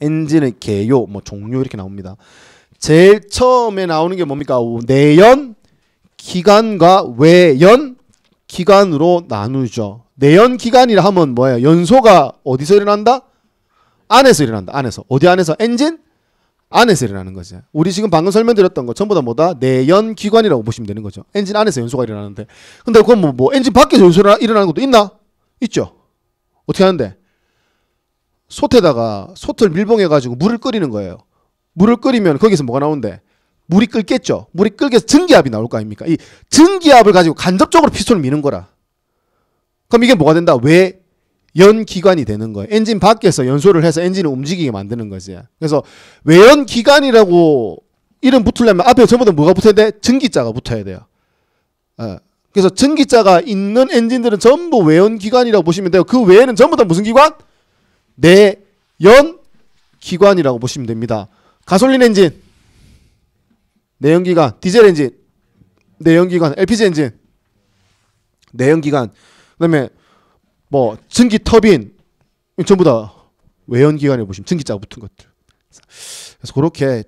엔진의 개요, 뭐종류 이렇게 나옵니다. 제일 처음에 나오는 게 뭡니까? 내연 기관과 외연 기관으로 나누죠. 내연 기관이라 하면 뭐예요? 연소가 어디서 일어난다? 안에서 일어난다. 안에서. 어디 안에서? 엔진 안에서 일어나는 거죠. 우리 지금 방금 설명드렸던 거 전부 다 뭐다 내연 기관이라고 보시면 되는 거죠. 엔진 안에서 연소가 일어나는데. 근데 그건 뭐, 뭐 엔진 밖에서 연소가 일어나는 것도 있나? 있죠. 어떻게 하는데? 솥에다가 솥을 밀봉해가지고 물을 끓이는 거예요. 물을 끓이면 거기서 뭐가 나오는데 물이 끓겠죠. 물이 끓게서 증기압이 나올 거 아닙니까? 이 증기압을 가지고 간접적으로 피스톤을 미는 거라. 그럼 이게 뭐가 된다? 왜 연기관이 되는 거예요. 엔진 밖에서 연소를 해서 엔진을 움직이게 만드는 거지. 그래서 외연기관이라고 이름 붙으려면 앞에 전부 다 뭐가 붙어야 돼? 증기자가 붙어야 돼요. 예. 그래서 증기자가 있는 엔진들은 전부 외연기관이라고 보시면 돼요. 그 외에는 전부 다 무슨 기관? 내연 기관이라고 보시면 됩니다. 가솔린 엔진, 내연기관, 디젤 엔진, 내연기관, LPG 엔진, 내연기관, 그 다음에 뭐 증기 터빈, 전부 다 외연기관에 보시면 증기자 붙은 것들. 그래서 그렇게